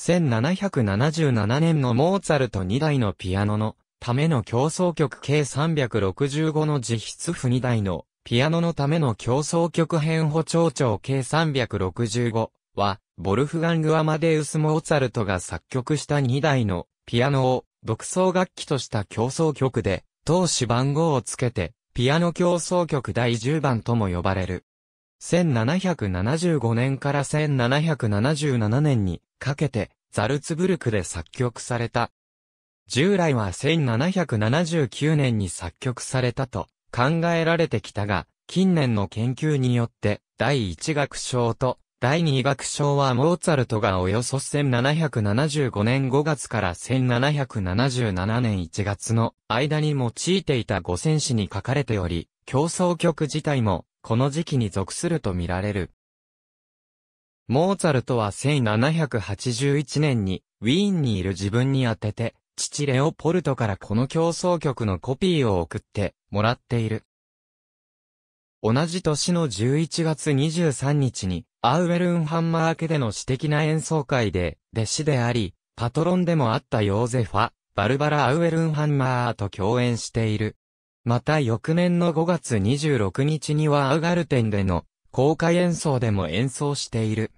1777年のモーツァルト2台のピアノのための競争曲計365の実質譜2台のピアノのための競争曲編補聴聴計365は、ボルフガング・アマデウス・モーツァルトが作曲した2台のピアノを独奏楽器とした競争曲で、当詞番号をつけて、ピアノ競争曲第10番とも呼ばれる。1775年から1777年にかけて、ザルツブルクで作曲された。従来は1779年に作曲されたと考えられてきたが、近年の研究によって、第1楽章と第2楽章はモーツァルトがおよそ1775年5月から1777年1月の間に用いていた五線紙に書かれており、競争曲自体もこの時期に属するとみられる。モーツァルトは1781年に、ウィーンにいる自分に宛てて、父レオポルトからこの競争曲のコピーを送ってもらっている。同じ年の11月23日に、アウェルンハンマー家での私的な演奏会で、弟子であり、パトロンでもあったヨーゼファ、バルバラ・アウェルンハンマーと共演している。また翌年の5月26日にはアウガルテンでの公開演奏でも演奏している。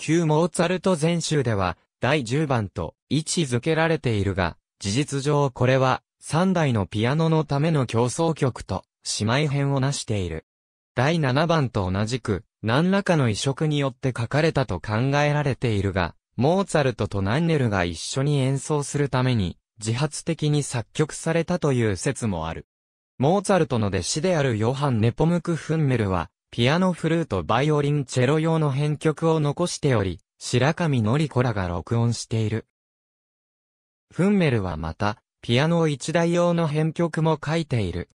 旧モーツァルト全集では、第10番と位置づけられているが、事実上これは、3台のピアノのための競争曲と、姉妹編を成している。第7番と同じく、何らかの移植によって書かれたと考えられているが、モーツァルトとナンネルが一緒に演奏するために、自発的に作曲されたという説もある。モーツァルトの弟子であるヨハン・ネポムク・フンメルは、ピアノフルートバイオリンチェロ用の編曲を残しており、白神のり子らが録音している。フンメルはまた、ピアノ一台用の編曲も書いている。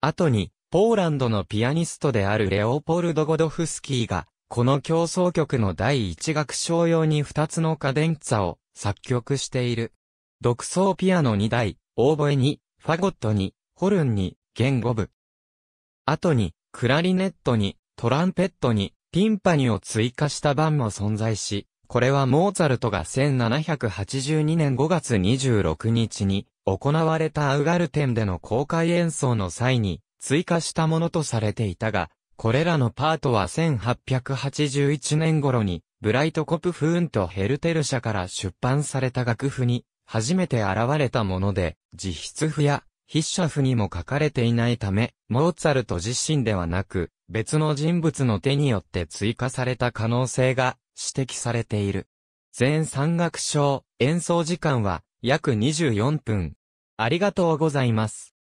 後に、ポーランドのピアニストであるレオポルド・ゴドフスキーが、この競争曲の第一楽章用に二つのカデンツァを作曲している。独奏ピアノ2台、オーボエに、ファゴットに、ホルンに、弦5部。後に、クラリネットに、トランペットに、ティンパニを追加した版も存在し、これはモーツァルトが1782年5月26日に行われたアウガルテンでの公開演奏の際に追加したものとされていたが、これらのパートは1881年頃にブライトコプフーンとヘルテル社から出版された楽譜に初めて現れたもので、実質譜や筆者譜にも書かれていないため、モーツァルト自身ではなく、別の人物の手によって追加された可能性が指摘されている。全山楽章、演奏時間は約24分。ありがとうございます。